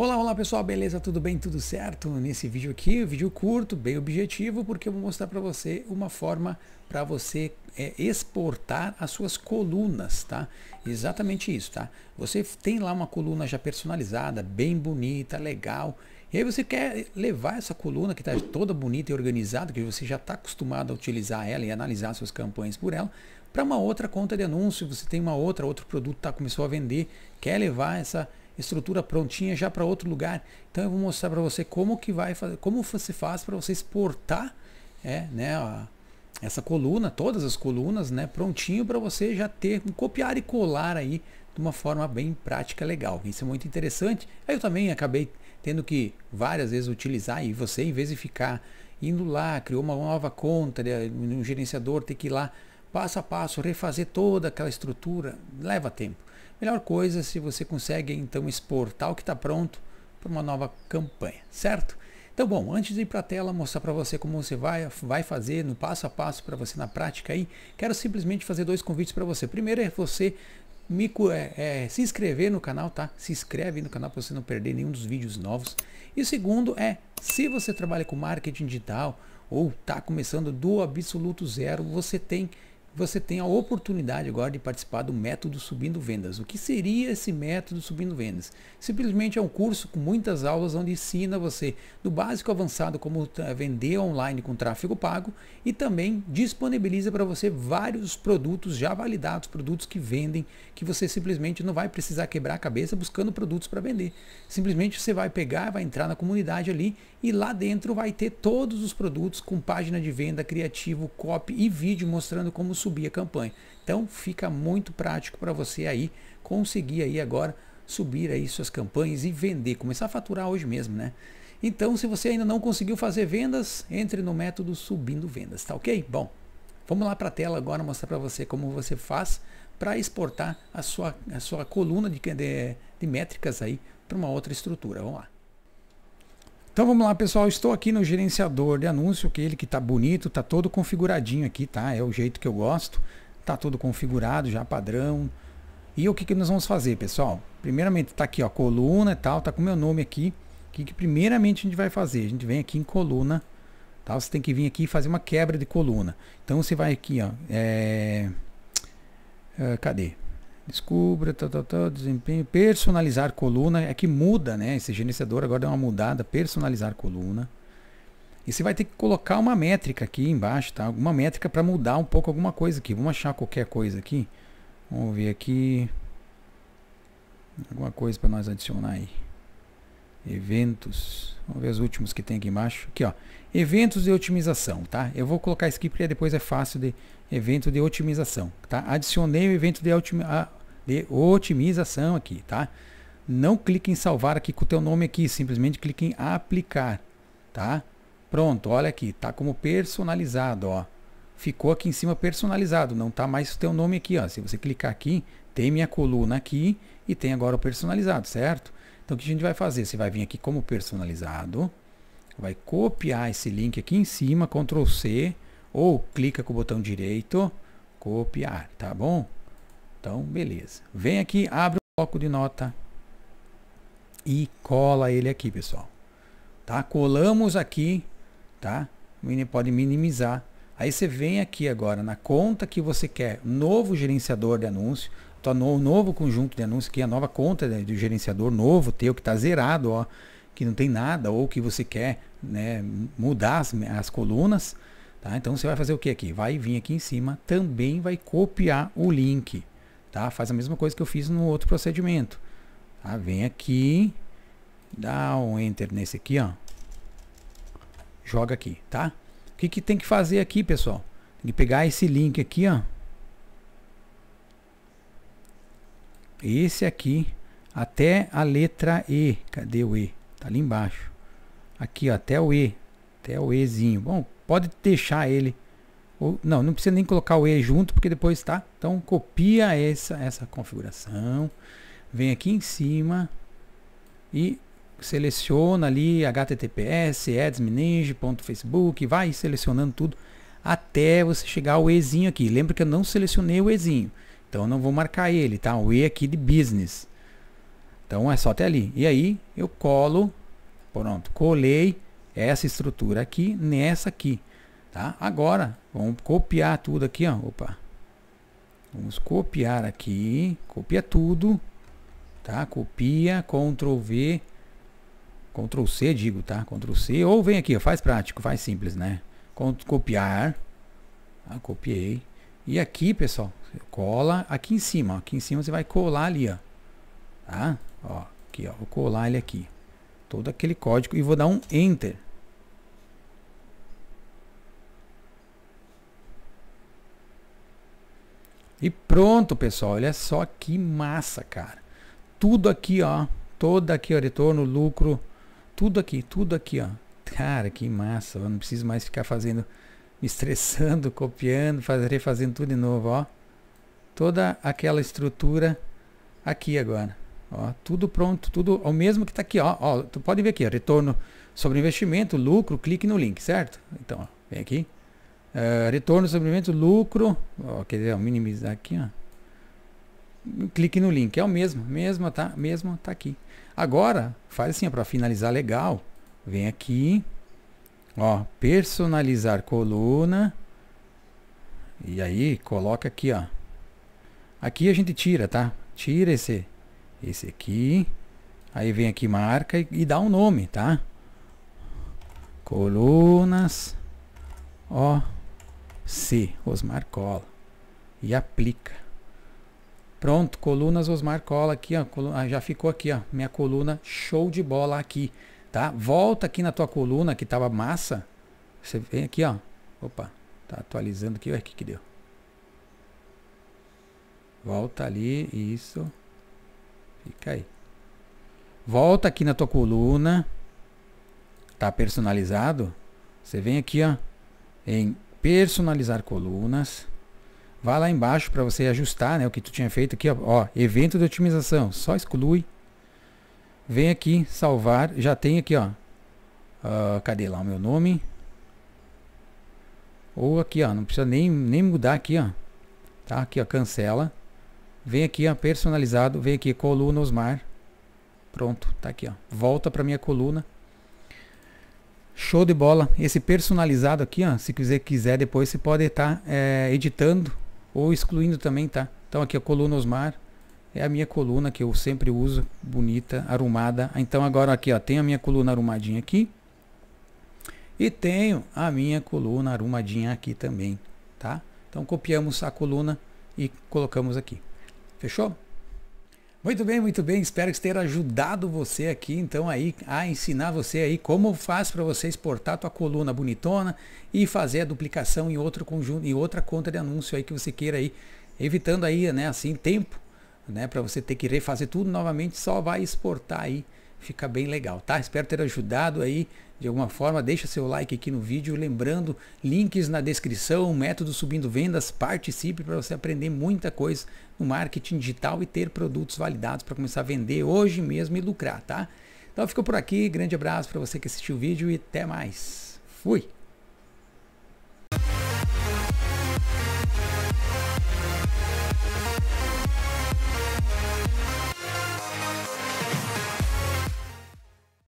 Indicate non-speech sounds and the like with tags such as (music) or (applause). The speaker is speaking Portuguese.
Olá, olá pessoal, beleza? Tudo bem? Tudo certo? Nesse vídeo aqui, um vídeo curto, bem objetivo, porque eu vou mostrar para você uma forma para você é, exportar as suas colunas, tá? Exatamente isso, tá? Você tem lá uma coluna já personalizada, bem bonita, legal, e aí você quer levar essa coluna que está toda bonita e organizada, que você já está acostumado a utilizar ela e analisar suas campanhas por ela, para uma outra conta de anúncio, você tem uma outra, outro produto que tá, começou a vender, quer levar essa estrutura prontinha já para outro lugar. Então eu vou mostrar para você como que vai fazer, como você faz para você exportar, é, né, a, essa coluna, todas as colunas, né, prontinho para você já ter copiar e colar aí de uma forma bem prática, legal. Isso é muito interessante. Aí eu também acabei tendo que várias vezes utilizar e você em vez de ficar indo lá, criou uma nova conta, um gerenciador ter que ir lá passo a passo refazer toda aquela estrutura, leva tempo melhor coisa se você consegue então exportar o que está pronto para uma nova campanha, certo? Então, bom, antes de ir para a tela mostrar para você como você vai, vai fazer no passo a passo para você na prática aí, quero simplesmente fazer dois convites para você. Primeiro é você me, é, é, se inscrever no canal, tá? Se inscreve no canal para você não perder nenhum dos vídeos novos. E segundo é, se você trabalha com marketing digital ou está começando do absoluto zero, você tem você tem a oportunidade agora de participar do método Subindo Vendas. O que seria esse método Subindo Vendas? Simplesmente é um curso com muitas aulas onde ensina você do básico avançado como eh, vender online com tráfego pago e também disponibiliza para você vários produtos já validados, produtos que vendem, que você simplesmente não vai precisar quebrar a cabeça buscando produtos para vender. Simplesmente você vai pegar, vai entrar na comunidade ali e lá dentro vai ter todos os produtos com página de venda, criativo, copy e vídeo mostrando como subir subir a campanha. Então fica muito prático para você aí conseguir aí agora subir aí suas campanhas e vender, começar a faturar hoje mesmo, né? Então, se você ainda não conseguiu fazer vendas, entre no método subindo vendas, tá OK? Bom, vamos lá para a tela agora mostrar para você como você faz para exportar a sua, a sua coluna de, de, de métricas aí para uma outra estrutura. Vamos lá. Então vamos lá, pessoal. Estou aqui no gerenciador de anúncio, que ele que está bonito, está todo configuradinho aqui, tá? É o jeito que eu gosto. está todo configurado, já padrão. E o que, que nós vamos fazer, pessoal? Primeiramente está aqui, ó, coluna e tal, está com meu nome aqui. O que, que primeiramente a gente vai fazer? A gente vem aqui em coluna, tá? Você tem que vir aqui e fazer uma quebra de coluna. Então você vai aqui, ó, é... é cadê? Descubra, tal, tá, tal, tá, tal, tá, desempenho. Personalizar coluna. É que muda, né? Esse gerenciador agora deu uma mudada. Personalizar coluna. E você vai ter que colocar uma métrica aqui embaixo, tá? Alguma métrica para mudar um pouco alguma coisa aqui. Vamos achar qualquer coisa aqui. Vamos ver aqui. Alguma coisa para nós adicionar aí. Eventos. Vamos ver os últimos que tem aqui embaixo. Aqui, ó. Eventos de otimização, tá? Eu vou colocar isso aqui porque depois é fácil de evento de otimização, tá? Adicionei o evento de de otimização aqui, tá? Não clique em salvar aqui com o teu nome aqui, simplesmente clique em aplicar, tá? Pronto, olha aqui, tá como personalizado, ó. Ficou aqui em cima personalizado, não tá mais o teu nome aqui, ó. Se você clicar aqui, tem minha coluna aqui e tem agora o personalizado, certo? Então o que a gente vai fazer? Você vai vir aqui como personalizado, vai copiar esse link aqui em cima, Ctrl C, ou clica com o botão direito, copiar, tá bom? Então, beleza. Vem aqui, abre o bloco de nota e cola ele aqui, pessoal. Tá? Colamos aqui, tá? Pode minimizar. Aí você vem aqui agora na conta que você quer, novo gerenciador de anúncio, tua no, novo conjunto de anúncios, que é a nova conta de, de gerenciador novo teu que está zerado, ó, que não tem nada ou que você quer, né, mudar as, as colunas, tá? Então você vai fazer o que aqui? Vai vir aqui em cima, também vai copiar o link. Tá? Faz a mesma coisa que eu fiz no outro procedimento. Tá? Vem aqui, dá um enter nesse aqui, ó. Joga aqui, tá? O que, que tem que fazer aqui, pessoal? Tem que pegar esse link aqui, ó. Esse aqui até a letra E. Cadê o E? Tá ali embaixo. Aqui, ó, até o E. Até o Ezinho. Bom, pode deixar ele ou, não, não precisa nem colocar o E junto, porque depois tá. Então copia essa, essa configuração, vem aqui em cima e seleciona ali https, adsmanage.facebook, vai selecionando tudo até você chegar ao Ezinho aqui. Lembra que eu não selecionei o Ezinho, então não vou marcar ele, tá? O E aqui de business. Então é só até ali. E aí eu colo, pronto, colei essa estrutura aqui nessa aqui. Tá? Agora, vamos copiar tudo aqui, ó. Opa. Vamos copiar aqui, copia tudo, tá? Copia, Ctrl V, Ctrl C, digo, tá? Ctrl C, ou vem aqui, faz prático, faz simples, né? Copiar, tá? copiei. E aqui, pessoal, cola aqui em cima, ó. aqui em cima você vai colar ali, ó. Tá? Ó, aqui, ó, vou colar ele aqui. Todo aquele código e vou dar um Enter. E pronto, pessoal. Olha só que massa, cara. Tudo aqui, ó. Toda aqui, ó. Retorno, lucro. Tudo aqui, tudo aqui, ó. Cara, que massa. Eu não preciso mais ficar fazendo, me estressando, (laughs) copiando, fazer, refazendo tudo de novo, ó. Toda aquela estrutura aqui agora. Ó, tudo pronto, tudo ao mesmo que está aqui, ó, ó. Tu pode ver aqui, ó, retorno sobre investimento, lucro, clique no link, certo? Então, ó, vem aqui. É, retorno sobre investimento, lucro. Ó, quer dizer, minimizar aqui, ó. Clique no link. É o mesmo, mesmo, tá? Mesmo, tá aqui. Agora, faz assim, para finalizar legal. Vem aqui. Ó, personalizar coluna. E aí, coloca aqui, ó. Aqui a gente tira, tá? Tira esse, esse aqui. Aí vem aqui, marca e, e dá um nome, tá? Colunas. Ó. C. Osmar Cola. E aplica. Pronto, colunas Osmar Cola aqui, ó, coluna, ah, já ficou aqui, ó, minha coluna show de bola aqui, tá? Volta aqui na tua coluna que tava massa. Você vem aqui, ó. Opa, tá atualizando aqui, olha o que que deu. Volta ali, isso. Fica aí. Volta aqui na tua coluna. Tá personalizado? Você vem aqui, ó, em personalizar colunas. Vá lá embaixo para você ajustar né, o que tu tinha feito aqui. Ó, ó, evento de otimização. Só exclui. Vem aqui, salvar. Já tem aqui, ó. Uh, cadê lá o meu nome? Ou aqui, ó. Não precisa nem, nem mudar aqui, ó. Tá? Aqui, ó. Cancela. Vem aqui, ó. Personalizado. Vem aqui, coluna Osmar. Pronto. Tá aqui, ó. Volta para minha coluna. Show de bola. Esse personalizado aqui, ó, se quiser, quiser depois você pode estar tá, é, editando ou excluindo também, tá? Então aqui é a coluna Osmar é a minha coluna que eu sempre uso, bonita, arrumada. Então agora aqui, ó, tem a minha coluna arrumadinha aqui e tenho a minha coluna arrumadinha aqui também, tá? Então copiamos a coluna e colocamos aqui. Fechou? Muito bem, muito bem. Espero que ter ajudado você aqui, então aí a ensinar você aí como faz para você exportar tua coluna bonitona e fazer a duplicação em outro conjunto, em outra conta de anúncio aí que você queira aí, evitando aí, né, assim tempo, né, para você ter que refazer tudo novamente, só vai exportar aí. Fica bem legal, tá? Espero ter ajudado aí de alguma forma, deixa seu like aqui no vídeo, lembrando, links na descrição, método subindo vendas, participe para você aprender muita coisa no marketing digital e ter produtos validados para começar a vender hoje mesmo e lucrar, tá? Então fica por aqui, grande abraço para você que assistiu o vídeo e até mais. Fui.